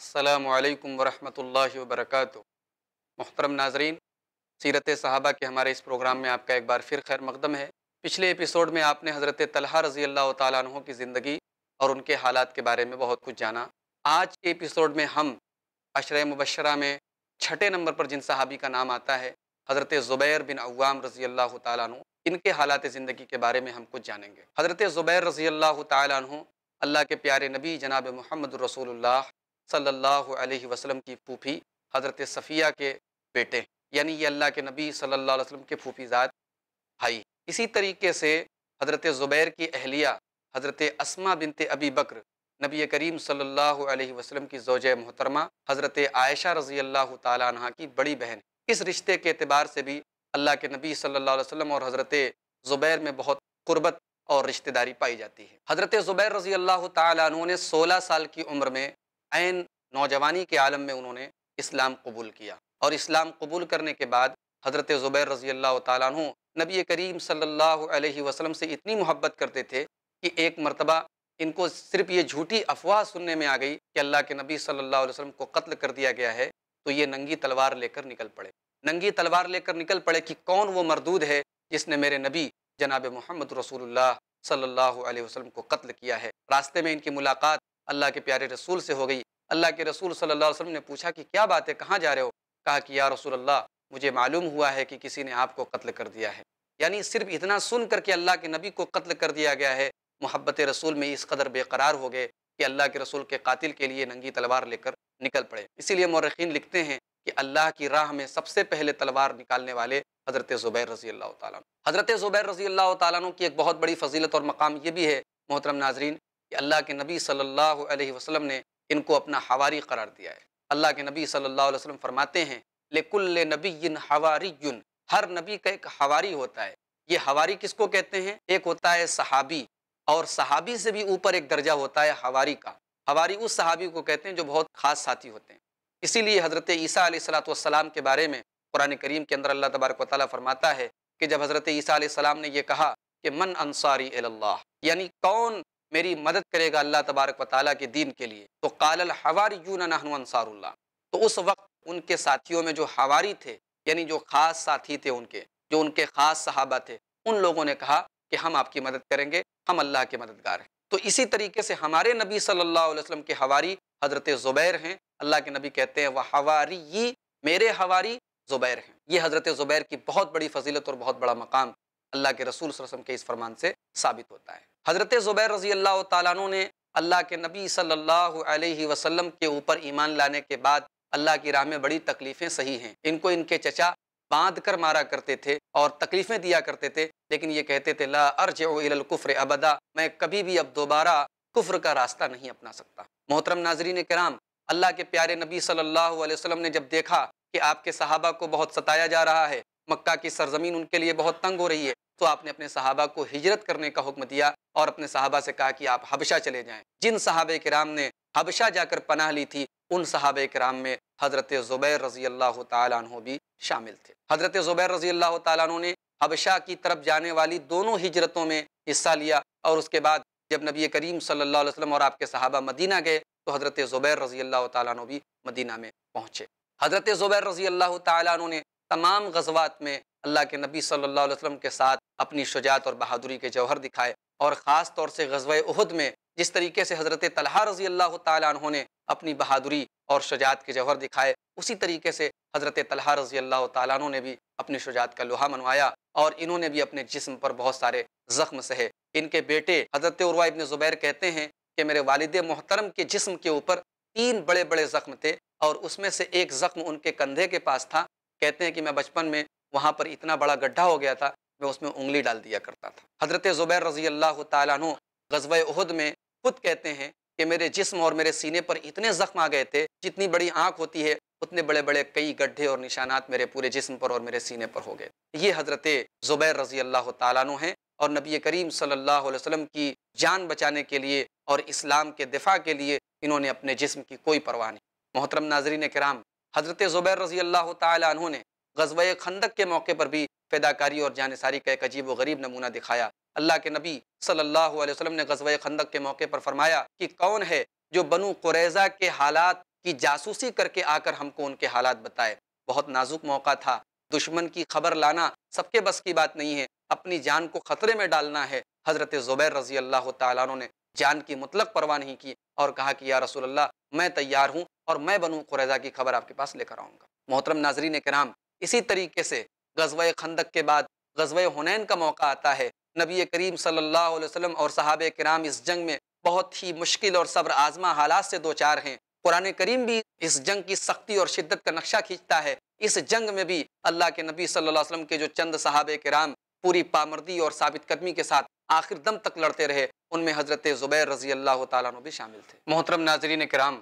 السلام علیکم ورحمۃ اللہ وبرکاتہ محترم ناظرین سیرت صحابہ کے ہمارے اس پروگرام میں آپ کا ایک بار پھر خیر مقدم ہے پچھلے اپیسوڈ میں آپ نے حضرت طلحہ رضی اللہ تعالیٰ عنہ کی زندگی اور ان کے حالات کے بارے میں بہت کچھ جانا آج کے ایپیسوڈ میں ہم عشر مبشرہ میں چھٹے نمبر پر جن صحابی کا نام آتا ہے حضرت زبیر بن عوام رضی اللہ تعالیٰ عنہ ان کے حالات زندگی کے بارے میں ہم کچھ جانیں گے حضرت زبیر رضی اللہ تعالیٰ عنہ اللہ کے پیارے نبی جناب محمد رسول اللہ صلی اللہ علیہ وسلم کی پھوپھی حضرت صفیہ کے بیٹے یعنی یہ اللہ کے نبی صلی اللہ علیہ وسلم کے ذات ہائی اسی طریقے سے حضرت زبیر کی اہلیہ حضرت اسمہ بنت ابی بکر نبی کریم صلی اللہ علیہ وسلم کی زوجہ محترمہ حضرت عائشہ رضی اللہ تعالیٰ عنہ کی بڑی بہن اس رشتے کے اعتبار سے بھی اللہ کے نبی صلی اللہ علیہ وسلم اور حضرت زبیر میں بہت قربت اور رشتے داری پائی جاتی ہے حضرت زبیر رضی اللہ تعالیٰ عنہ نے سولہ سال کی عمر میں عین نوجوانی کے عالم میں انہوں نے اسلام قبول کیا اور اسلام قبول کرنے کے بعد حضرت زبیر رضی اللہ تعالیٰ عنہ نبی کریم صلی اللہ علیہ وسلم سے اتنی محبت کرتے تھے کہ ایک مرتبہ ان کو صرف یہ جھوٹی افواہ سننے میں آ گئی کہ اللہ کے نبی صلی اللہ علیہ وسلم کو قتل کر دیا گیا ہے تو یہ ننگی تلوار لے کر نکل پڑے ننگی تلوار لے کر نکل پڑے کہ کون وہ مردود ہے جس نے میرے نبی جناب محمد رسول اللہ صلی اللہ علیہ وسلم کو قتل کیا ہے راستے میں ان کی ملاقات اللہ کے پیارے رسول سے ہو گئی اللہ کے رسول صلی اللہ علیہ وسلم نے پوچھا کہ کیا بات ہے کہاں جا رہے ہو کہا کہ یا رسول اللہ مجھے معلوم ہوا ہے کہ کسی نے آپ کو قتل کر دیا ہے یعنی صرف اتنا سن کر کے اللہ کے نبی کو قتل کر دیا گیا ہے محبت رسول میں اس قدر بے قرار ہو گئے کہ اللہ کے رسول کے قاتل کے لیے ننگی تلوار لے کر نکل پڑے اسی لیے مورخین لکھتے ہیں کہ اللہ کی راہ میں سب سے پہلے تلوار نکالنے والے حضرت زبیر رضی اللہ تعالیٰ حضرت زبیر رضی اللہ تعالیٰ کی ایک بہت بڑی فضیلت اور مقام یہ بھی ہے محترم ناظرین کہ اللہ کے نبی صلی اللہ علیہ وسلم نے ان کو اپنا حواری قرار دیا ہے اللہ کے نبی صلی اللہ علیہ وسلم فرماتے ہیں لِكُلِّ نَبِيٍ نبی ہر نبی کا ایک حواری ہوتا ہے یہ حواری کس کو کہتے ہیں ایک ہوتا ہے صحابی اور صحابی سے بھی اوپر ایک درجہ ہوتا ہے حواری کا حواری اس صحابی کو کہتے ہیں جو بہت خاص ساتھی ہوتے ہیں اسی لیے حضرت عیسیٰ علیہ السلام کے بارے میں قرآن کریم کے اندر اللہ تبارک و تعالیٰ فرماتا ہے کہ جب حضرت عیسیٰ علیہ السلام نے یہ کہا کہ من انصاری یعنی کون میری مدد کرے گا اللہ تبارک و تعالیٰ کے دین کے لیے تو قال الحواریون نحن انصار اللہ تو اس وقت ان کے ساتھیوں میں جو حواری تھے یعنی جو خاص ساتھی تھے ان کے جو ان کے خاص صحابہ تھے ان لوگوں نے کہا کہ ہم آپ کی مدد کریں گے ہم اللہ کے مددگار ہیں تو اسی طریقے سے ہمارے نبی صلی اللہ علیہ وسلم کے حواری حضرت زبیر ہیں اللہ کے نبی کہتے ہیں وہ حواری میرے حواری زبیر ہیں یہ حضرت زبیر کی بہت بڑی فضیلت اور بہت بڑا مقام اللہ کے رسول صلی اللہ علیہ وسلم کے اس فرمان سے ثابت ہوتا ہے حضرت زبیر رضی اللہ تعالیٰ عنہ نے اللہ کے نبی صلی اللہ علیہ وسلم کے اوپر ایمان لانے کے بعد اللہ کی راہ میں بڑی تکلیفیں صحیح ہیں ان کو ان کے چچا باندھ کر مارا کرتے تھے اور تکلیفیں دیا کرتے تھے لیکن یہ کہتے تھے لا الکفر ابدا میں کبھی بھی اب دوبارہ کفر کا راستہ نہیں اپنا سکتا محترم ناظرین کرام اللہ کے پیارے نبی صلی اللہ علیہ وسلم نے جب دیکھا کہ آپ کے صحابہ کو بہت ستایا جا رہا ہے مکہ کی سرزمین ان کے لیے بہت تنگ ہو رہی ہے تو آپ نے اپنے صحابہ کو ہجرت کرنے کا حکم دیا اور اپنے صحابہ سے کہا کہ آپ حبشہ چلے جائیں جن صحابہ کرام نے حبشہ جا کر پناہ لی تھی ان صحابہ کرام میں حضرت زبیر رضی اللہ تعالیٰ عنہ بھی شامل تھے حضرت زبیر رضی اللہ تعالیٰ عنہ نے حبشہ کی طرف جانے والی دونوں ہجرتوں میں حصہ لیا اور اس کے بعد جب نبی کریم صلی اللہ علیہ وسلم اور آپ کے صحابہ مدینہ گئے تو حضرت زبیر رضی اللہ تعالیٰ عنہ بھی مدینہ میں پہنچے حضرت زبیر رضی اللہ تعالیٰ عنہ نے تمام غزوات میں اللہ کے نبی صلی اللہ علیہ وسلم کے ساتھ اپنی شجاعت اور بہادری کے جوہر دکھائے اور خاص طور سے غزوہ احد میں جس طریقے سے حضرت طلحہ رضی اللہ تعالیٰ عنہ نے اپنی بہادری اور شجاعت کے جوہر دکھائے اسی طریقے سے حضرت طلحہ رضی اللہ تعالیٰ عنہ نے بھی اپنی شجاعت کا لوہا منوایا اور انہوں نے بھی اپنے جسم پر بہت سارے زخم سہے ان کے بیٹے حضرت عروہ ابن زبیر کہتے ہیں کہ میرے والد محترم کے جسم کے اوپر تین بڑے بڑے زخم تھے اور اس میں سے ایک زخم ان کے کندھے کے پاس تھا کہتے ہیں کہ میں بچپن میں وہاں پر اتنا بڑا گڈھا ہو گیا تھا میں اس میں انگلی ڈال دیا کرتا تھا حضرت زبیر رضی اللہ تعالیٰ عنہ غزوہ احد میں خود کہتے ہیں کہ میرے جسم اور میرے سینے پر اتنے زخم آ گئے تھے جتنی بڑی آنکھ ہوتی ہے اتنے بڑے بڑے کئی گڈھے اور نشانات میرے پورے جسم پر اور میرے سینے پر ہو گئے یہ حضرت زبیر رضی اللہ تعالیٰ عنہ ہیں اور نبی کریم صلی اللہ علیہ وسلم کی جان بچانے کے لیے اور اسلام کے دفاع کے لیے انہوں نے اپنے جسم کی کوئی پرواہ نہیں محترم ناظرین کرام حضرت زبیر رضی اللہ تعالیٰ عنہ نے غزوہ خندق کے موقع پر بھی فیداکاری اور جانساری کا ایک عجیب و غریب نمونہ دکھایا اللہ کے نبی صلی اللہ علیہ وسلم نے غزوہ خندق کے موقع پر فرمایا کہ کون ہے جو بنو قریضہ کے حالات کی جاسوسی کر کے آ کر ہم کو ان کے حالات بتائے بہت نازک موقع تھا دشمن کی خبر لانا سب کے بس کی بات نہیں ہے اپنی جان کو خطرے میں ڈالنا ہے حضرت زبیر رضی اللہ تعالیٰ عنہ نے جان کی مطلق پرواہ نہیں کی اور کہا کہ یا رسول اللہ میں تیار ہوں اور میں بنو قریضہ کی خبر آپ کے پاس لے کر آؤں گا محترم ناظرین کرام اسی طریقے سے غزوہ خندق کے بعد غزوہ حنین کا موقع آتا ہے نبی کریم صلی اللہ علیہ وسلم اور صحابہ کرام اس جنگ میں بہت ہی مشکل اور صبر آزما حالات سے دوچار ہیں قرآن کریم بھی اس جنگ کی سختی اور شدت کا نقشہ کھینچتا ہے اس جنگ میں بھی اللہ کے نبی صلی اللہ علیہ وسلم کے جو چند صحابہ کرام پوری پامردی اور ثابت قدمی کے ساتھ آخر دم تک لڑتے رہے ان میں حضرت زبیر رضی اللہ تعالیٰ بھی شامل تھے محترم ناظرین کرام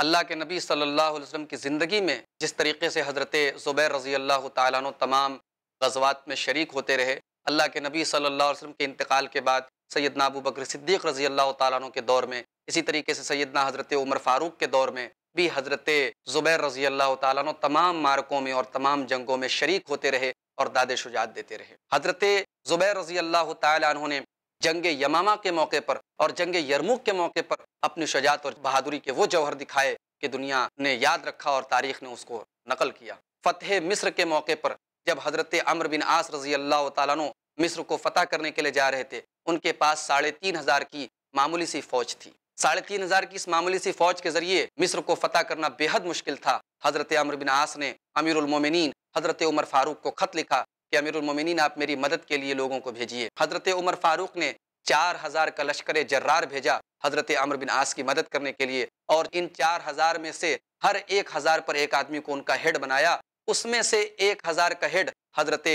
اللہ کے نبی صلی اللہ علیہ وسلم کی زندگی میں جس طریقے سے حضرت زبیر رضی اللہ تعالیٰ عنہ تمام غزوات میں شریک ہوتے رہے اللہ کے نبی صلی اللہ علیہ وسلم کے انتقال کے بعد سیدنا ابو بکر صدیق رضی اللہ تعالیٰ عنہ کے دور میں اسی طریقے سے سیدنا حضرت عمر فاروق کے دور میں بھی حضرت زبیر رضی اللہ تعالیٰ عنہ تمام مارکوں میں اور تمام جنگوں میں شریک ہوتے رہے اور داد شجاعت دیتے رہے حضرت زبیر رضی اللہ تعالیٰ عنہ نے جنگ یمامہ کے موقع پر اور جنگ یرموک کے موقع پر اپنی شجاعت اور بہادری کے وہ جوہر دکھائے کہ دنیا نے یاد رکھا اور تاریخ نے اس کو نقل کیا فتح مصر کے موقع پر جب حضرت عمر بن آس رضی اللہ تعالیٰ مصر کو فتح کرنے کے لیے جا رہے تھے ان کے پاس ساڑھے تین ہزار کی معمولی سی فوج تھی ساڑھے تین ہزار کی اس معمولی سی فوج کے ذریعے مصر کو فتح کرنا بے حد مشکل تھا حضرت عمر بن آس نے امیر المومنین حضرت عمر فاروق کو خط لکھا کہ امیر المومنین آپ میری مدد کے لیے لوگوں کو بھیجیے حضرت عمر فاروق نے چار ہزار کا لشکر جرار بھیجا حضرت عمر بن آس کی مدد کرنے کے لیے اور ان چار ہزار میں سے ہر ایک ہزار پر ایک آدمی کو ان کا ہیڈ بنایا اس میں سے ایک ہزار کا ہیڈ حضرت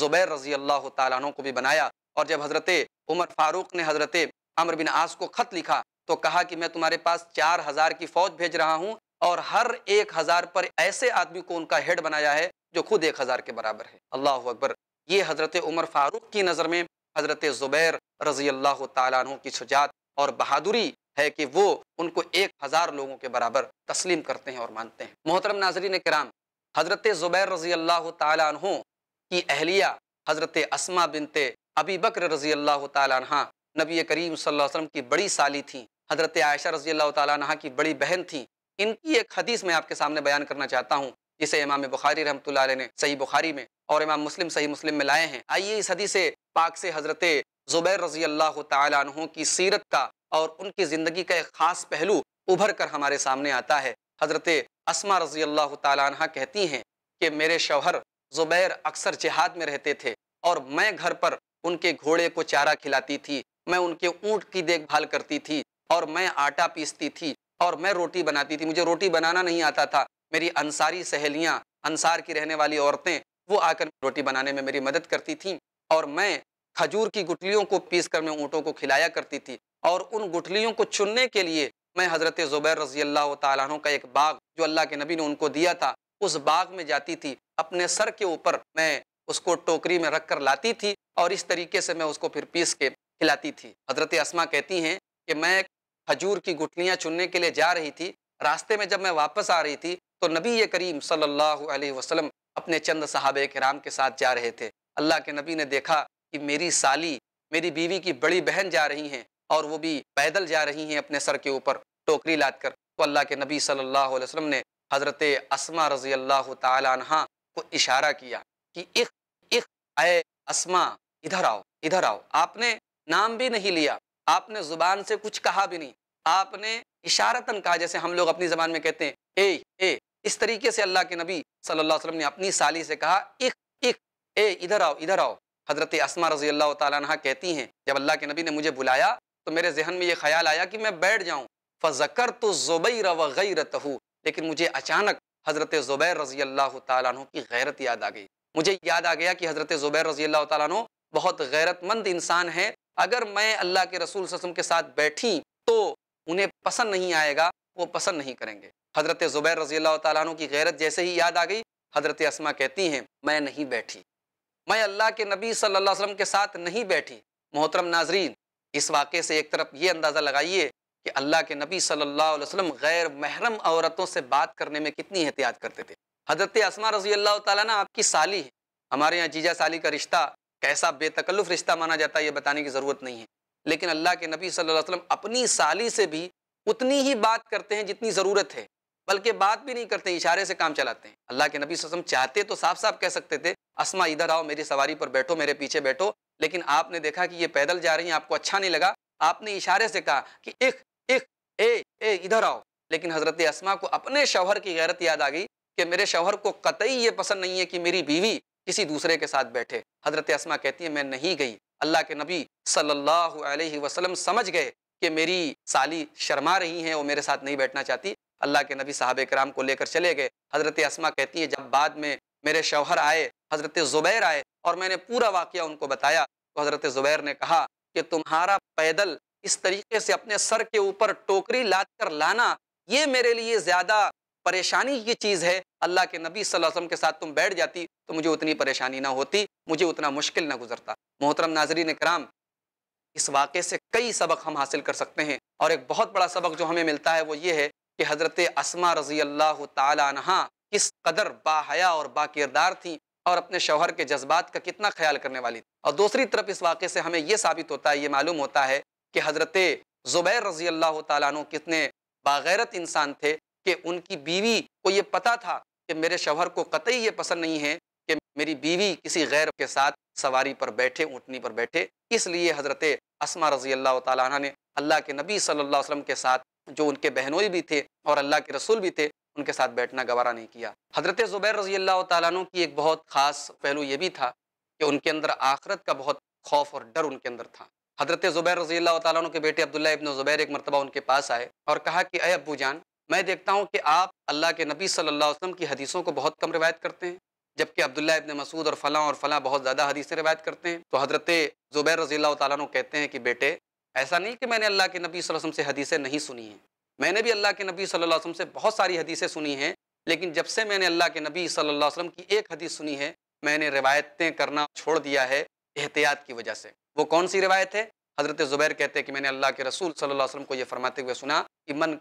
زبیر رضی اللہ تعالیٰ عنہ کو بھی بنایا اور جب حضرت عمر فاروق نے حضرت عمر بن آس کو خط لکھا تو کہا کہ میں تمہارے پاس چار ہزار کی فوج بھیج رہا ہوں اور ہر ایک ہزار پر ایسے آدمی کو ان کا ہیڈ بنایا ہے جو خود ایک ہزار کے برابر ہے اللہ اکبر یہ حضرت عمر فاروق کی نظر میں حضرت زبیر رضی اللہ تعالیٰ عنہ کی شجاعت اور بہادری ہے کہ وہ ان کو ایک ہزار لوگوں کے برابر تسلیم کرتے ہیں اور مانتے ہیں محترم ناظرین کرام حضرت زبیر رضی اللہ تعالیٰ عنہ کی اہلیہ حضرت اسما بنت ابی بکر رضی اللہ تعالیٰ عنہ نبی کریم صلی اللہ علیہ وسلم کی بڑی سالی تھیں حضرت عائشہ رضی اللہ تعالیٰ عنہ کی بڑی بہن تھیں ان کی ایک حدیث میں آپ کے سامنے بیان کرنا چاہتا ہوں جسے امام بخاری رحمۃ علیہ نے صحیح بخاری میں اور امام مسلم صحیح مسلم میں لائے ہیں آئیے اس حدیث پاک سے حضرت زبیر رضی اللہ تعالیٰ عنہ کی سیرت کا اور ان کی زندگی کا ایک خاص پہلو ابھر کر ہمارے سامنے آتا ہے حضرت اسما رضی اللہ تعالیٰ عنہ کہتی ہیں کہ میرے شوہر زبیر اکثر جہاد میں رہتے تھے اور میں گھر پر ان کے گھوڑے کو چارہ کھلاتی تھی میں ان کے اونٹ کی دیکھ بھال کرتی تھی اور میں آٹا پیستی تھی اور میں روٹی بناتی تھی مجھے روٹی بنانا نہیں آتا تھا میری انصاری سہیلیاں انصار کی رہنے والی عورتیں وہ آ کر روٹی بنانے میں میری مدد کرتی تھیں اور میں کھجور کی گٹلیوں کو پیس کر میں اونٹوں کو کھلایا کرتی تھی اور ان گٹلیوں کو چننے کے لیے میں حضرت زبیر رضی اللہ تعالیٰ عنہ کا ایک باغ جو اللہ کے نبی نے ان کو دیا تھا اس باغ میں جاتی تھی اپنے سر کے اوپر میں اس کو ٹوکری میں رکھ کر لاتی تھی اور اس طریقے سے میں اس کو پھر پیس کے کھلاتی تھی حضرت اسما کہتی ہیں کہ میں حجور کی گھٹنیاں چننے کے لیے جا رہی تھی راستے میں جب میں واپس آ رہی تھی تو نبی کریم صلی اللہ علیہ وسلم اپنے چند صحابہ کرام کے ساتھ جا رہے تھے اللہ کے نبی نے دیکھا کہ میری سالی میری بیوی کی بڑی بہن جا رہی ہیں اور وہ بھی پیدل جا رہی ہیں اپنے سر کے اوپر ٹوکری لاد کر تو اللہ کے نبی صلی اللہ علیہ وسلم نے حضرت اسما رضی اللہ عنہ کو اشارہ کیا کہ اخ اخ اے اسما ادھر آؤ ادھر آؤ آپ نے نام بھی نہیں لیا آپ نے زبان سے کچھ کہا بھی نہیں آپ نے اشارتاً کہا جیسے ہم لوگ اپنی زبان میں کہتے ہیں اے اے اس طریقے سے اللہ کے نبی صلی اللہ علیہ وسلم نے اپنی سالی سے کہا اخ اخ اے ادھر آؤ ادھر آؤ حضرت اسمہ رضی اللہ تعالیٰ عنہ کہتی ہیں جب اللہ کے نبی نے مجھے بلایا تو میرے ذہن میں یہ خیال آیا کہ میں بیٹھ جاؤں فکر تو زبیر و غیرت لیکن مجھے اچانک حضرت زبیر رضی اللہ تعالیٰ عنہ کی غیرت یاد آ گئی مجھے یاد آ گیا کہ حضرت زبیر رضی اللہ تعالیٰ عنہ بہت غیرت مند انسان ہیں اگر میں اللہ کے رسول صلی اللہ علیہ وسلم کے ساتھ بیٹھی تو انہیں پسند نہیں آئے گا وہ پسند نہیں کریں گے حضرت زبیر رضی اللہ تعالیٰ عنہ کی غیرت جیسے ہی یاد آ گئی حضرت اسما کہتی ہیں میں نہیں بیٹھی میں اللہ کے نبی صلی اللہ علیہ وسلم کے ساتھ نہیں بیٹھی محترم ناظرین اس واقعے سے ایک طرف یہ اندازہ لگائیے کہ اللہ کے نبی صلی اللہ علیہ وسلم غیر محرم عورتوں سے بات کرنے میں کتنی احتیاط کرتے تھے حضرت اسما رضی اللہ تعالیٰ عنہ آپ کی سالی ہے ہمارے یہاں جیجا سالی کا رشتہ کیسا بے تکلف رشتہ مانا جاتا ہے یہ بتانے کی ضرورت نہیں ہے لیکن اللہ کے نبی صلی اللہ علیہ وسلم اپنی سالی سے بھی اتنی ہی بات کرتے ہیں جتنی ضرورت ہے بلکہ بات بھی نہیں کرتے اشارے سے کام چلاتے ہیں اللہ کے نبی صلی اللہ علیہ وسلم چاہتے تو صاف صاف کہہ سکتے تھے اسما ادھر آؤ میری سواری پر بیٹھو میرے پیچھے بیٹھو لیکن آپ نے دیکھا کہ یہ پیدل جا رہی ہیں آپ کو اچھا نہیں لگا آپ نے اشارے سے کہا کہ اخ اخ اے اے ادھر آؤ لیکن حضرت اسما کو اپنے شوہر کی غیرت یاد آ گئی کہ میرے شوہر کو قطعی یہ پسند نہیں ہے کہ میری بیوی کسی دوسرے کے ساتھ بیٹھے حضرت اسمہ کہتی ہیں میں نہیں گئی اللہ کے نبی صلی اللہ علیہ وسلم سمجھ گئے کہ میری سالی شرما رہی ہیں وہ میرے ساتھ نہیں بیٹھنا چاہتی اللہ کے نبی صحابہ کرام کو لے کر چلے گئے حضرت اسما کہتی ہیں جب بعد میں میرے شوہر آئے حضرت زبیر آئے اور میں نے پورا واقعہ ان کو بتایا تو حضرت زبیر نے کہا کہ تمہارا پیدل اس طریقے سے اپنے سر کے اوپر ٹوکری لاد کر لانا یہ میرے لیے زیادہ پریشانی کی چیز ہے اللہ کے نبی صلی اللہ علیہ وسلم کے ساتھ تم بیٹھ جاتی تو مجھے اتنی پریشانی نہ ہوتی مجھے اتنا مشکل نہ گزرتا محترم ناظرین کرام اس واقعے سے کئی سبق ہم حاصل کر سکتے ہیں اور ایک بہت بڑا سبق جو ہمیں ملتا ہے وہ یہ ہے کہ حضرت اسما رضی اللہ تعالیٰ عنہ کس قدر باحیا اور با کردار تھیں اور اپنے شوہر کے جذبات کا کتنا خیال کرنے والی تھی اور دوسری طرف اس واقعے سے ہمیں یہ ثابت ہوتا ہے یہ معلوم ہوتا ہے کہ حضرت زبیر رضی اللہ عنہ کتنے باغیرت انسان تھے کہ ان کی بیوی کو یہ پتا تھا کہ میرے شوہر کو قطعی یہ پسند نہیں ہے کہ میری بیوی کسی غیر کے ساتھ سواری پر بیٹھے اونٹنی پر بیٹھے اس لیے حضرت اسمہ رضی اللہ تعالیٰ عنہ نے اللہ کے نبی صلی اللہ علیہ وسلم کے ساتھ جو ان کے بہنوئی بھی تھے اور اللہ کے رسول بھی تھے ان کے ساتھ بیٹھنا گوارا نہیں کیا حضرت زبیر رضی اللہ تعالیٰ عنہ کی ایک بہت خاص پہلو یہ بھی تھا کہ ان کے اندر آخرت کا بہت خوف اور ڈر ان کے اندر تھا حضرت زبیر رضی اللہ تعالیٰ عنہ کے بیٹے عبداللہ ابن زبیر ایک مرتبہ ان کے پاس آئے اور کہا کہ اے ابو جان میں دیکھتا ہوں کہ آپ اللہ کے نبی صلی اللہ علیہ وسلم کی حدیثوں کو بہت کم روایت کرتے ہیں جبکہ عبداللہ ابن مسعود اور فلاں اور فلاں بہت زیادہ حدیث روایت کرتے ہیں تو حضرت زبیر رضی اللہ تعالیٰ عنہ کہتے ہیں کہ بیٹے ایسا نہیں کہ میں نے اللہ کے نبی صلی اللہ علیہ وسلم سے حدیثیں نہیں سنی ہیں میں نے بھی اللہ کے نبی صلی اللہ علیہ وسلم سے بہت ساری حدیثیں سنی ہیں لیکن جب سے میں نے اللہ کے نبی صلی اللہ علیہ وسلم کی ایک حدیث سنی ہے میں نے روایتیں کرنا چھوڑ دیا ہے احتیاط کی وجہ سے وہ کون سی روایت ہے حضرت زبیر کہتے ہیں کہ میں نے اللہ کے رسول صلی اللہ علیہ وسلم کو یہ فرماتے ہوئے سنا کہ من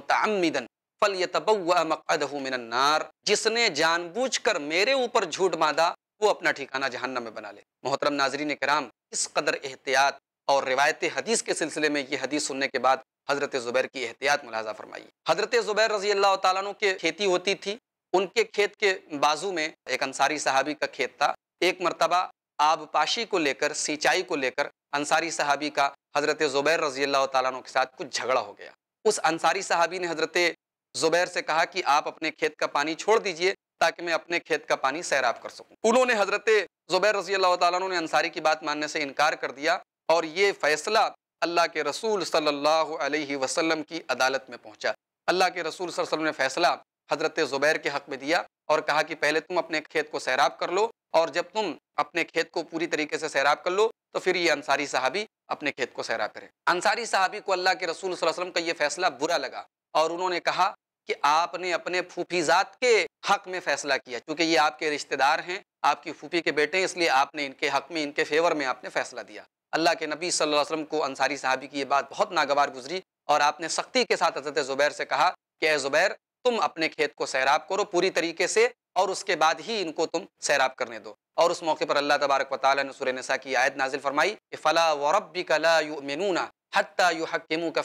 متعمدن پل یہ تبدار جس نے جان بوجھ کر میرے اوپر جھوٹ مادا وہ اپنا ٹھیکانہ جہنم میں بنا لے محترم ناظرین کرام اس قدر احتیاط اور روایت حدیث کے سلسلے میں یہ حدیث سننے کے بعد حضرت زبیر کی احتیاط ملاحظہ فرمائی حضرت زبیر رضی اللہ تعالیٰ عنہ کے کھیتی ہوتی تھی ان کے کھیت کے بازو میں ایک انصاری صحابی کا کھیت تھا ایک مرتبہ آب پاشی کو لے کر سینچائی کو لے کر انصاری صحابی کا حضرت زبیر رضی اللہ تعالیٰ عنہ کے ساتھ کچھ جھگڑا ہو گیا اس انصاری صحابی نے حضرت زبیر سے کہا کہ آپ اپنے کھیت کا پانی چھوڑ دیجئے تاکہ میں اپنے کھیت کا پانی سیراب کر سکوں انہوں نے حضرت زبیر رضی اللہ تعالیٰ نے انساری کی بات ماننے سے انکار کر دیا اور یہ فیصلہ اللہ کے رسول صلی اللہ علیہ وسلم کی عدالت میں پہنچا اللہ کے رسول صلی اللہ علیہ وسلم نے فیصلہ حضرت زبیر کے حق میں دیا اور کہا کہ پہلے تم اپنے کھیت کو سیراب کر لو اور جب تم اپنے کھیت کو پوری طریقے سے سیراب کر لو تو پھر یہ انصاری صحابی اپنے کھیت کو سیراب کرے انصاری صحابی کو اللہ کے رسول صلی اللہ علیہ وسلم کا یہ فیصلہ برا لگا اور انہوں نے کہا کہ آپ نے اپنے پھوپی ذات کے حق میں فیصلہ کیا چونکہ یہ آپ کے رشتہ دار ہیں آپ کی پھوپھی کے بیٹے ہیں اس لیے آپ نے ان کے حق میں ان کے فیور میں آپ نے فیصلہ دیا اللہ کے نبی صلی اللہ علیہ وسلم کو انصاری صحابی کی یہ بات بہت ناگوار گزری اور آپ نے سختی کے ساتھ حضرت زبیر سے کہا کہ اے زبیر تم اپنے کھیت کو سیراب کرو پوری طریقے سے اور اس کے بعد ہی ان کو تم سیراب کرنے دو اور اس موقع پر اللہ تبارک و تعالیٰ نے سورہ نسا کی آیت نازل فرمائی فلاح و رب کلا حتہ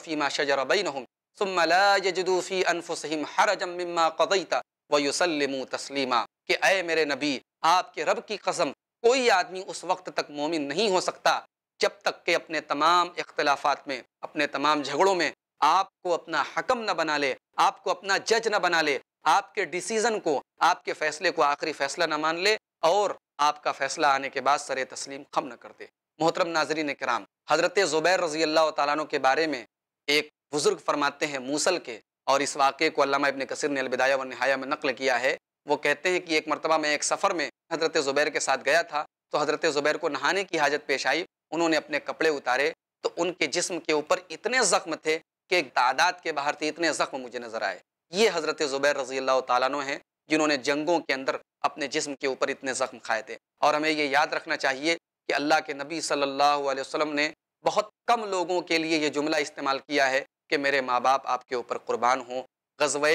فیما شجر بینہم ثم لا يجدو فی انفسهم حرجا مما قضیتا ویسلمو تسلیما کہ اے میرے نبی آپ کے رب کی قسم کوئی آدمی اس وقت تک مومن نہیں ہو سکتا جب تک کہ اپنے تمام اختلافات میں اپنے تمام جھگڑوں میں آپ کو اپنا حکم نہ بنا لے آپ کو اپنا جج نہ بنا لے آپ کے ڈیسیزن کو آپ کے فیصلے کو آخری فیصلہ نہ مان لے اور آپ کا فیصلہ آنے کے بعد سر تسلیم خم نہ کر دے محترم ناظرین کرام حضرت زبیر رضی اللہ تعالیٰ عنہ کے بارے میں ایک بزرگ فرماتے ہیں موسل کے اور اس واقعے کو علامہ ابن کثیر نے البدایہ و نہایا میں نقل کیا ہے وہ کہتے ہیں کہ ایک مرتبہ میں ایک سفر میں حضرت زبیر کے ساتھ گیا تھا تو حضرت زبیر کو نہانے کی حاجت پیش آئی انہوں نے اپنے کپڑے اتارے تو ان کے جسم کے اوپر اتنے زخم تھے کہ ایک تعداد کے باہر تھے اتنے زخم مجھے نظر آئے یہ حضرت زبیر رضی اللہ تعالیٰ عنہ ہیں جنہوں نے جنگوں کے اندر اپنے جسم کے اوپر اتنے زخم کھائے تھے اور ہمیں یہ یاد رکھنا چاہیے کہ اللہ کے نبی صلی اللہ علیہ وسلم نے بہت کم لوگوں کے لیے یہ جملہ استعمال کیا ہے کہ میرے ماں باپ آپ کے اوپر قربان ہوں غزوہ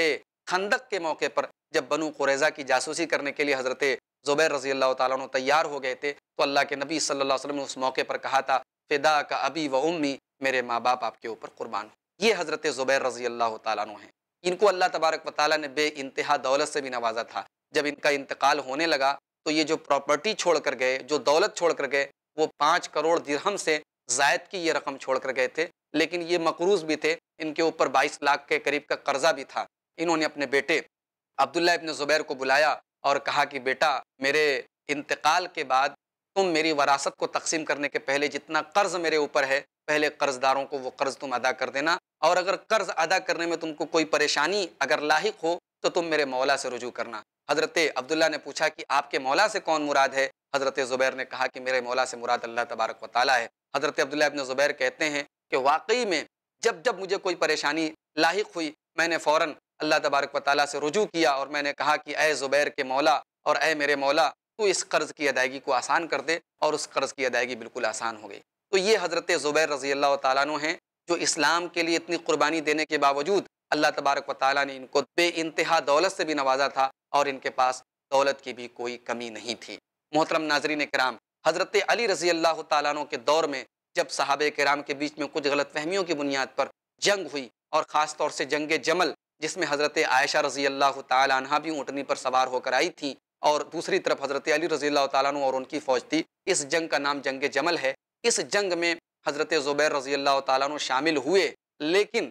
خندق کے موقع پر جب بنو قریضہ کی جاسوسی کرنے کے لیے حضرت زبیر رضی اللہ تعالیٰ عنہ تیار ہو گئے تھے تو اللہ کے نبی صلی اللہ علیہ وسلم نے اس موقع پر کہا تھا فدا کا ابی و امی میرے ماں باپ آپ کے اوپر قربان ہوں یہ حضرت زبیر رضی اللہ تعالیٰ ہیں ان کو اللہ تبارک و تعالیٰ نے بے انتہا دولت سے بھی نوازا تھا جب ان کا انتقال ہونے لگا تو یہ جو پراپرٹی چھوڑ کر گئے جو دولت چھوڑ کر گئے وہ پانچ کروڑ درہم سے زائد کی یہ رقم چھوڑ کر گئے تھے لیکن یہ مقروض بھی تھے ان کے اوپر بائیس لاکھ کے قریب کا قرضہ بھی تھا انہوں نے اپنے بیٹے عبداللہ ابن زبیر کو بلایا اور کہا کہ بیٹا میرے انتقال کے بعد تم میری وراثت کو تقسیم کرنے کے پہلے جتنا قرض میرے اوپر ہے پہلے قرض داروں کو وہ قرض تم ادا کر دینا اور اگر قرض ادا کرنے میں تم کو کوئی پریشانی اگر لاحق ہو تو تم میرے مولا سے رجوع کرنا حضرت عبداللہ نے پوچھا کہ آپ کے مولا سے کون مراد ہے حضرت زبیر نے کہا کہ میرے مولا سے مراد اللہ تبارک و تعالیٰ ہے حضرت عبداللہ ابن زبیر کہتے ہیں کہ واقعی میں جب جب مجھے کوئی پریشانی لاحق ہوئی میں نے فوراً اللہ تبارک و تعالیٰ سے رجوع کیا اور میں نے کہا کہ اے زبیر کے مولا اور اے میرے مولا تو اس قرض کی ادائیگی کو آسان کر دے اور اس قرض کی ادائیگی بالکل آسان ہو گئی تو یہ حضرت زبیر رضی اللہ تعالیٰ عنہ ہیں جو اسلام کے لیے اتنی قربانی دینے کے باوجود اللہ تبارک و تعالیٰ نے ان کو بے انتہا دولت سے بھی نوازا تھا اور ان کے پاس دولت کی بھی کوئی کمی نہیں تھی محترم ناظرین کرام حضرت علی رضی اللہ تعالیٰ عنہ کے دور میں جب صحابہ کرام کے بیچ میں کچھ غلط فہمیوں کی بنیاد پر جنگ ہوئی اور خاص طور سے جنگ جمل جس میں حضرت عائشہ رضی اللہ تعالیٰ عنہ بھی اونٹنی پر سوار ہو کر آئی تھیں اور دوسری طرف حضرت علی رضی اللہ تعالیٰ عنہ اور ان کی فوج تھی اس جنگ کا نام جنگ جمل ہے اس جنگ میں حضرت زبیر رضی اللہ تعالیٰ عنہ شامل ہوئے لیکن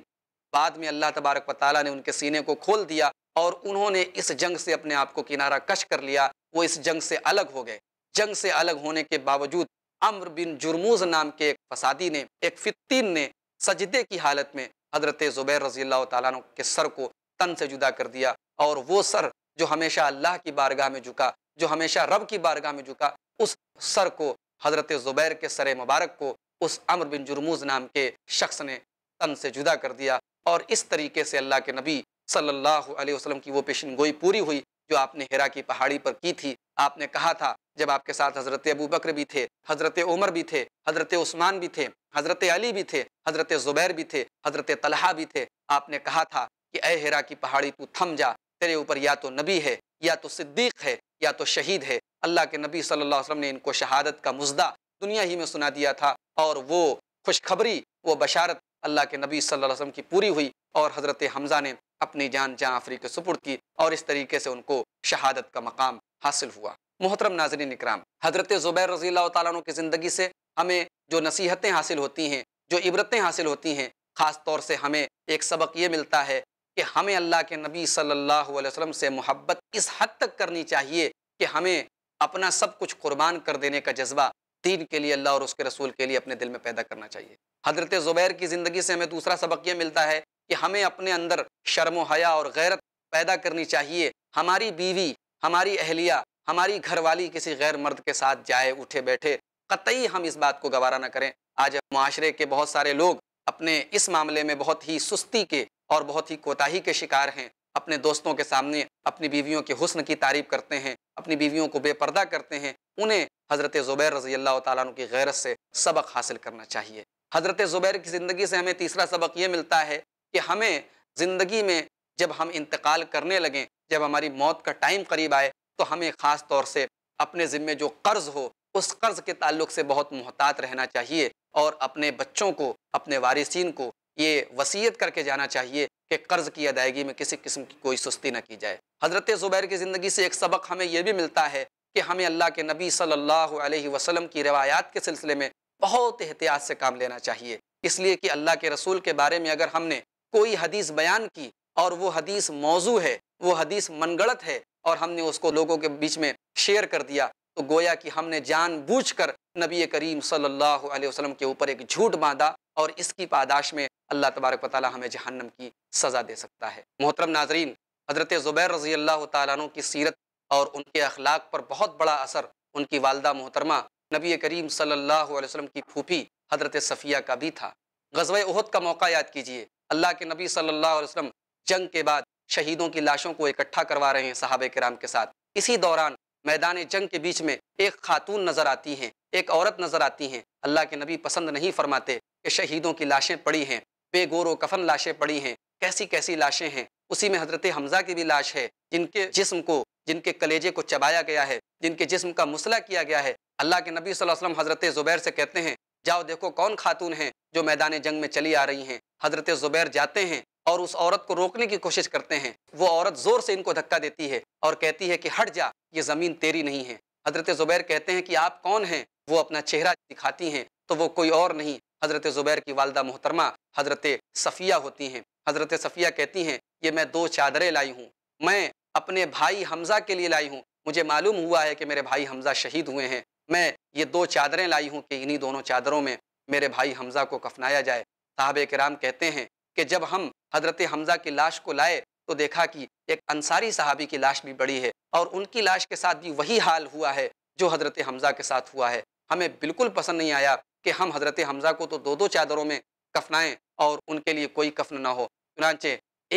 بعد میں اللہ تبارک و تعالیٰ نے ان کے سینے کو کھول دیا اور انہوں نے اس جنگ سے اپنے آپ کو کنارہ کش کر لیا وہ اس جنگ سے الگ ہو گئے جنگ سے الگ ہونے کے باوجود عمر بن جرموز نام کے ایک فسادی نے ایک فتین نے سجدے کی حالت میں حضرت زبیر رضی اللہ تعالیٰ کے سر کو تن سے جدا کر دیا اور وہ سر جو ہمیشہ اللہ کی بارگاہ میں جھکا جو ہمیشہ رب کی بارگاہ میں جھکا اس سر کو حضرت زبیر کے سر مبارک کو اس عمر بن جرموز نام کے شخص نے تن سے جدا کر دیا اور اس طریقے سے اللہ کے نبی صلی اللہ علیہ وسلم کی وہ پیشن گوئی پوری ہوئی جو آپ نے ہیرا کی پہاڑی پر کی تھی آپ نے کہا تھا جب آپ کے ساتھ حضرت ابو بکر بھی تھے حضرت عمر بھی تھے حضرت عثمان بھی تھے حضرت علی بھی تھے حضرت زبیر بھی تھے حضرت طلحہ بھی تھے آپ نے کہا تھا کہ اے ہیرا کی پہاڑی تو تھم جا تیرے اوپر یا تو نبی ہے یا تو صدیق ہے یا تو شہید ہے اللہ کے نبی صلی اللہ علیہ وسلم نے ان کو شہادت کا مزدہ دنیا ہی میں سنا دیا تھا اور وہ خوشخبری وہ بشارت اللہ کے نبی صلی اللہ علیہ وسلم کی پوری ہوئی اور حضرت حمزہ نے اپنی جان جان آفری کے سپرد کی اور اس طریقے سے ان کو شہادت کا مقام حاصل ہوا محترم ناظرین اکرام حضرت زبیر رضی اللہ تعالیٰ عنہ کی زندگی سے ہمیں جو نصیحتیں حاصل ہوتی ہیں جو عبرتیں حاصل ہوتی ہیں خاص طور سے ہمیں ایک سبق یہ ملتا ہے کہ ہمیں اللہ کے نبی صلی اللہ علیہ وسلم سے محبت اس حد تک کرنی چاہیے کہ ہمیں اپنا سب کچھ قربان کر دینے کا جذبہ دین کے لیے اللہ اور اس کے رسول کے لیے اپنے دل میں پیدا کرنا چاہیے حضرت زبیر کی زندگی سے ہمیں دوسرا سبق یہ ملتا ہے کہ ہمیں اپنے اندر شرم و حیا اور غیرت پیدا کرنی چاہیے ہماری بیوی ہماری اہلیہ ہماری گھر والی کسی غیر مرد کے ساتھ جائے اٹھے بیٹھے قطعی ہم اس بات کو گوارہ نہ کریں آج معاشرے کے بہت سارے لوگ اپنے اس معاملے میں بہت ہی سستی کے اور بہت ہی کوتاہی کے شکار ہیں اپنے دوستوں کے سامنے اپنی بیویوں کے حسن کی تعریف کرتے ہیں اپنی بیویوں کو بے پردہ کرتے ہیں انہیں حضرت زبیر رضی اللہ تعالیٰ عنہ کی غیرت سے سبق حاصل کرنا چاہیے حضرت زبیر کی زندگی سے ہمیں تیسرا سبق یہ ملتا ہے کہ ہمیں زندگی میں جب ہم انتقال کرنے لگیں جب ہماری موت کا ٹائم قریب آئے تو ہمیں خاص طور سے اپنے ذمے جو قرض ہو اس قرض کے تعلق سے بہت محتاط رہنا چاہیے اور اپنے بچوں کو اپنے وارثین کو یہ وسیعت کر کے جانا چاہیے کہ قرض کی ادائیگی میں کسی قسم کی کوئی سستی نہ کی جائے حضرت زبیر کی زندگی سے ایک سبق ہمیں یہ بھی ملتا ہے کہ ہمیں اللہ کے نبی صلی اللہ علیہ وسلم کی روایات کے سلسلے میں بہت احتیاط سے کام لینا چاہیے اس لیے کہ اللہ کے رسول کے بارے میں اگر ہم نے کوئی حدیث بیان کی اور وہ حدیث موضوع ہے وہ حدیث من گڑت ہے اور ہم نے اس کو لوگوں کے بیچ میں شیئر کر دیا تو گویا کہ ہم نے جان بوجھ کر نبی کریم صلی اللہ علیہ وسلم کے اوپر ایک جھوٹ باندھا اور اس کی پاداش میں اللہ تبارک و تعالی ہمیں جہنم کی سزا دے سکتا ہے محترم ناظرین حضرت زبیر رضی اللہ تعالیٰ عنہ کی سیرت اور ان کے اخلاق پر بہت بڑا اثر ان کی والدہ محترمہ نبی کریم صلی اللہ علیہ وسلم کی پھوپھی حضرت صفیہ کا بھی تھا غزوہ احد کا موقع یاد کیجئے اللہ کے نبی صلی اللہ علیہ وسلم جنگ کے بعد شہیدوں کی لاشوں کو اکٹھا کروا رہے ہیں صحابہ کرام کے ساتھ اسی دوران میدان جنگ کے بیچ میں ایک خاتون نظر آتی ہیں ایک عورت نظر آتی ہیں اللہ کے نبی پسند نہیں فرماتے کہ شہیدوں کی لاشیں پڑی ہیں بے گور و کفن لاشیں پڑی ہیں کیسی کیسی لاشیں ہیں اسی میں حضرت حمزہ کی بھی لاش ہے جن کے جسم کو جن کے کلیجے کو چبایا گیا ہے جن کے جسم کا مسئلہ کیا گیا ہے اللہ کے نبی صلی اللہ علیہ وسلم حضرت زبیر سے کہتے ہیں جاؤ دیکھو کون خاتون ہیں جو میدان جنگ میں چلی آ رہی ہیں حضرت زبیر جاتے ہیں اور اس عورت کو روکنے کی کوشش کرتے ہیں وہ عورت زور سے ان کو دھکا دیتی ہے اور کہتی ہے کہ ہٹ جا یہ زمین تیری نہیں ہے حضرت زبیر کہتے ہیں کہ آپ کون ہیں وہ اپنا چہرہ دکھاتی ہیں تو وہ کوئی اور نہیں حضرت زبیر کی والدہ محترمہ حضرت صفیہ ہوتی ہیں حضرت صفیہ کہتی ہیں یہ میں دو چادریں لائی ہوں میں اپنے بھائی حمزہ کے لیے لائی ہوں مجھے معلوم ہوا ہے کہ میرے بھائی حمزہ شہید ہوئے ہیں میں یہ دو چادریں لائی ہوں کہ انہی دونوں چادروں میں میرے بھائی حمزہ کو کفنایا جائے صاحب کرام کہتے ہیں کہ جب ہم حضرت حمزہ کی لاش کو لائے تو دیکھا کہ ایک انصاری صحابی کی لاش بھی بڑی ہے اور ان کی لاش کے ساتھ بھی وہی حال ہوا ہے جو حضرت حمزہ کے ساتھ ہوا ہے ہمیں بالکل پسند نہیں آیا کہ ہم حضرت حمزہ کو تو دو دو چادروں میں کفنائیں اور ان کے لیے کوئی کفن نہ ہو چنانچہ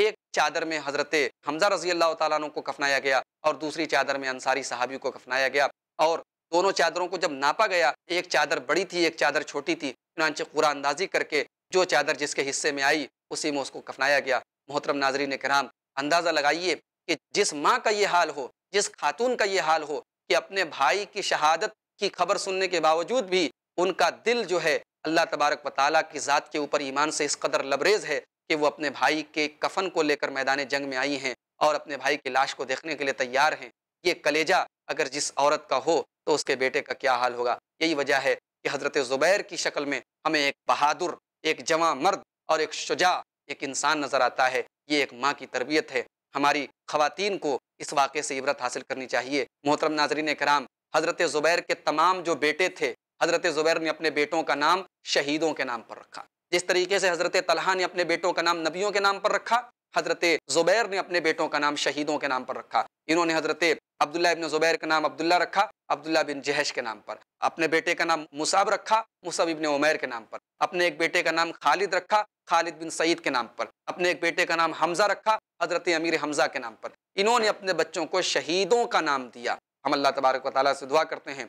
ایک چادر میں حضرت حمزہ رضی اللہ تعالیٰ عنہ کو کفنایا گیا اور دوسری چادر میں انصاری صحابی کو کفنایا گیا اور دونوں چادروں کو جب ناپا گیا ایک چادر بڑی تھی ایک چادر چھوٹی تھی چنانچہ قورا اندازی کر کے جو چادر جس کے حصے میں آئی اسی میں اس کو کفنایا گیا محترم ناظرین کرام اندازہ لگائیے کہ جس ماں کا یہ حال ہو جس خاتون کا یہ حال ہو کہ اپنے بھائی کی شہادت کی خبر سننے کے باوجود بھی ان کا دل جو ہے اللہ تبارک و تعالیٰ کی ذات کے اوپر ایمان سے اس قدر لبریز ہے کہ وہ اپنے بھائی کے کفن کو لے کر میدان جنگ میں آئی ہیں اور اپنے بھائی کی لاش کو دیکھنے کے لیے تیار ہیں یہ کلیجہ اگر جس عورت کا ہو تو اس کے بیٹے کا کیا حال ہوگا یہی وجہ ہے کہ حضرت زبیر کی شکل میں ہمیں ایک بہادر ایک جوان مرد اور ایک شجاع ایک انسان نظر آتا ہے یہ ایک ماں کی تربیت ہے ہماری خواتین کو اس واقعے سے عبرت حاصل کرنی چاہیے محترم ناظرین کرام حضرت زبیر کے تمام جو بیٹے تھے حضرت زبیر نے اپنے بیٹوں کا نام شہیدوں کے نام پر رکھا جس طریقے سے حضرت طلحہ نے اپنے بیٹوں کا نام نبیوں کے نام پر رکھا حضرت زبیر نے اپنے بیٹوں کا نام شہیدوں کے نام پر رکھا انہوں نے حضرت عبداللہ ابن زبیر کا نام عبداللہ رکھا عبداللہ بن جہش کے نام پر اپنے بیٹے کا نام مصعب رکھا مصعب ابن عمیر کے نام پر اپنے ایک بیٹے کا نام خالد رکھا خالد بن سعید کے نام پر اپنے ایک بیٹے کا نام حمزہ رکھا حضرت امیر حمزہ کے نام پر انہوں نے اپنے بچوں کو شہیدوں کا نام دیا ہم اللہ تبارک و تعالیٰ سے دعا کرتے ہیں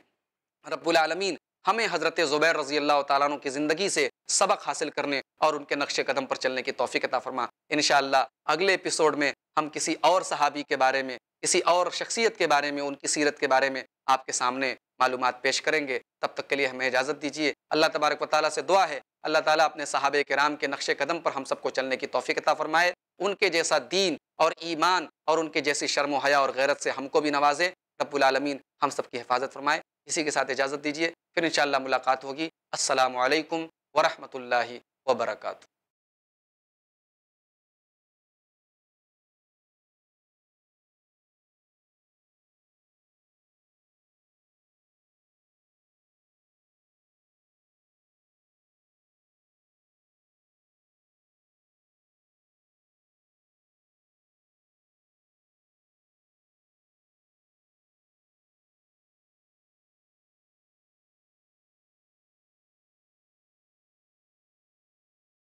رب العالمین ہمیں حضرت زبیر رضی اللہ تعالیٰ عنہ کی زندگی سے سبق حاصل کرنے اور ان کے نقش قدم پر چلنے کی توفیق عطا فرما انشاءاللہ اگلے اپیسوڈ میں ہم کسی اور صحابی کے بارے میں کسی اور شخصیت کے بارے میں ان کی سیرت کے بارے میں آپ کے سامنے معلومات پیش کریں گے تب تک کے لیے ہمیں اجازت دیجیے اللہ تبارک و تعالیٰ سے دعا ہے اللہ تعالیٰ اپنے صحابہ کرام کے نقش قدم پر ہم سب کو چلنے کی توفیق عطا فرمائے ان کے جیسا دین اور ایمان اور ان کے جیسی شرم و حیا اور غیرت سے ہم کو بھی نوازے رب العالمین ہم سب کی حفاظت فرمائے اسی کے ساتھ اجازت دیجیے پھر انشاءاللہ ملاقات ہوگی السلام علیکم ورحمۃ اللہ وبرکاتہ